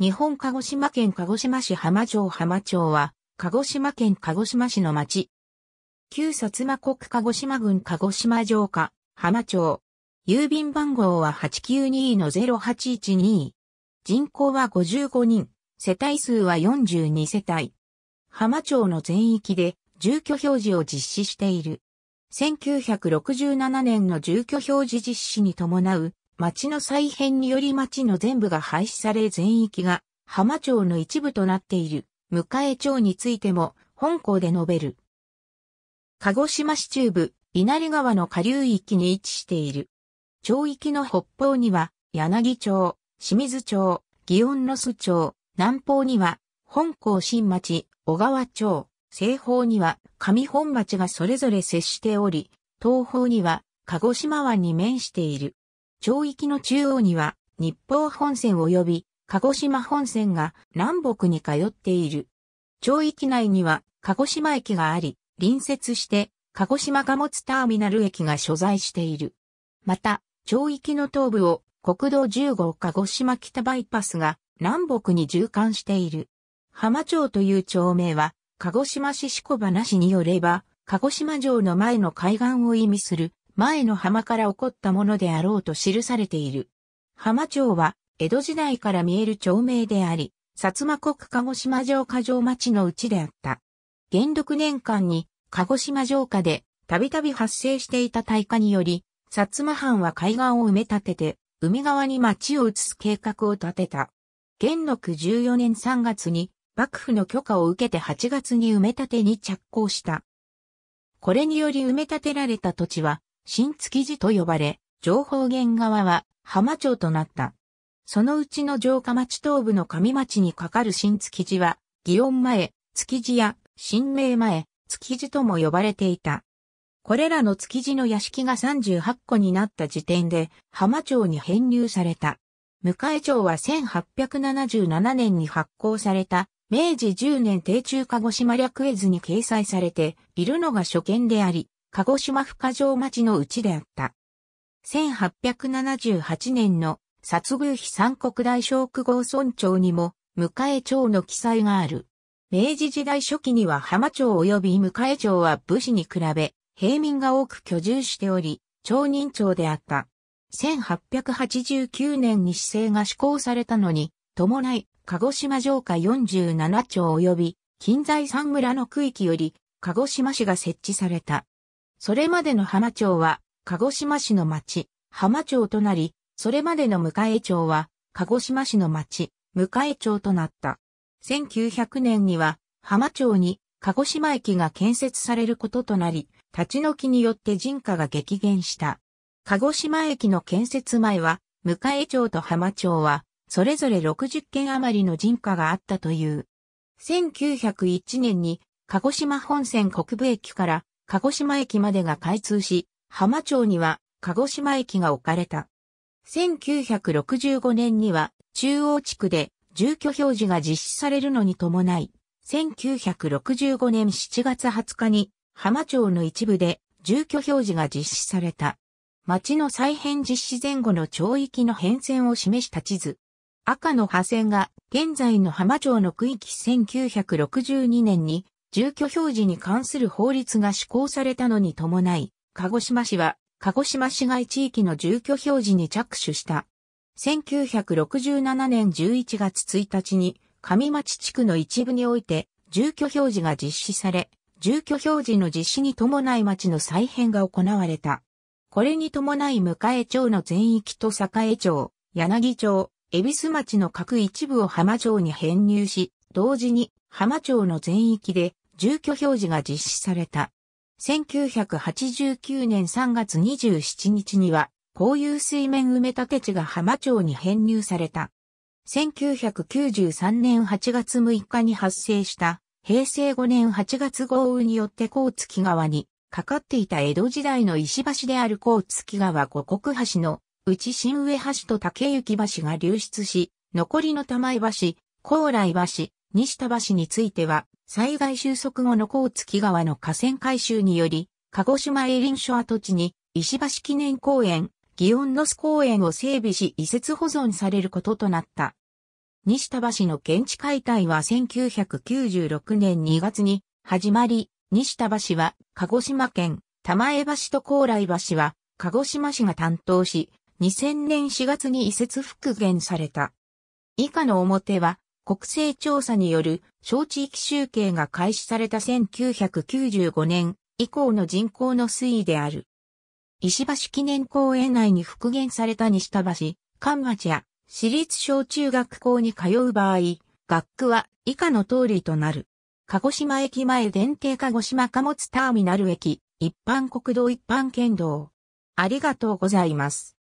日本鹿児島県鹿児島市浜町浜町は、鹿児島県鹿児島市の町。旧薩摩国鹿児島郡鹿児島城下、浜町。郵便番号は892-0812。人口は55人、世帯数は42世帯。浜町の全域で住居表示を実施している。1967年の住居表示実施に伴う町の再編により町の全部が廃止され全域が浜町の一部となっている、向江町についても本校で述べる。鹿児島市中部、稲荷川の下流域に位置している。町域の北方には、柳町、清水町、祇園の須町、南方には、本校新町、小川町、西方には上本町がそれぞれ接しており、東方には鹿児島湾に面している。町域の中央には日報本線及び鹿児島本線が南北に通っている。町域内には鹿児島駅があり、隣接して鹿児島貨物ターミナル駅が所在している。また、町域の東部を国道10号鹿児島北バイパスが南北に縦貫している。浜町という町名は、鹿児島市四股花市によれば、鹿児島城の前の海岸を意味する前の浜から起こったものであろうと記されている。浜町は、江戸時代から見える町名であり、薩摩国鹿児島城下城町のうちであった。元禄年間に、鹿児島城下で、たびたび発生していた大火により、薩摩藩は海岸を埋め立てて、海側に町を移す計画を立てた。元禄14年3月に、幕府の許可を受けて8月に埋め立てに着工した。これにより埋め立てられた土地は、新築地と呼ばれ、情報源側は浜町となった。そのうちの城下町東部の上町にかかる新築地は、祇園前、築地や新名前、築地とも呼ばれていた。これらの築地の屋敷が38個になった時点で浜町に編入された。向え町は1877年に発行された明治10年定中鹿児島略絵図に掲載されているのが初見であり、鹿児島深城町のうちであった。1878年の殺遇非三国大小区号村長にも、向江町の記載がある。明治時代初期には浜町及び向江町は武士に比べ、平民が多く居住しており、町人町であった。1889年に市政が施行されたのに、伴い、鹿児島城下47町及び、近在三村の区域より、鹿児島市が設置された。それまでの浜町は、鹿児島市の町、浜町となり、それまでの向江町は、鹿児島市の町、向江町となった。1900年には、浜町に、鹿児島駅が建設されることとなり、立ち退きによって人家が激減した。鹿児島駅の建設前は、向江町と浜町は、それぞれ60軒余りの人家があったという。1901年に、鹿児島本線国部駅から鹿児島駅までが開通し、浜町には鹿児島駅が置かれた。1965年には中央地区で住居表示が実施されるのに伴い、1965年7月20日に浜町の一部で住居表示が実施された。町の再編実施前後の町域の変遷を示した地図。赤の破線が現在の浜町の区域1962年に住居表示に関する法律が施行されたのに伴い、鹿児島市は、鹿児島市街地域の住居表示に着手した。1967年11月1日に、上町地区の一部において、住居表示が実施され、住居表示の実施に伴い町の再編が行われた。これに伴い向江町の全域と栄町、柳町、恵比寿町の各一部を浜町に編入し、同時に浜町の全域で住居表示が実施された。1989年3月27日には、公有水面埋め立て地が浜町に編入された。1993年8月6日に発生した平成5年8月豪雨によって高月川にかかっていた江戸時代の石橋である高月川五国橋の内新上橋と竹行橋が流出し、残りの玉井橋、高来橋、西田橋については災害収束後の甲月川の河川改修により、鹿児島エ営林署跡地に、石橋記念公園、祇園の巣公園を整備し移設保存されることとなった。西田橋の現地解体は1996年2月に始まり、西田橋は鹿児島県玉江橋と高麗橋は鹿児島市が担当し、2000年4月に移設復元された。以下の表は国勢調査による小地域集計が開始された1995年以降の人口の推移である。石橋記念公園内に復元された西田橋、関町や私立小中学校に通う場合、学区は以下の通りとなる。鹿児島駅前電停鹿児島貨物ターミナル駅、一般国道一般県道。ありがとうございます。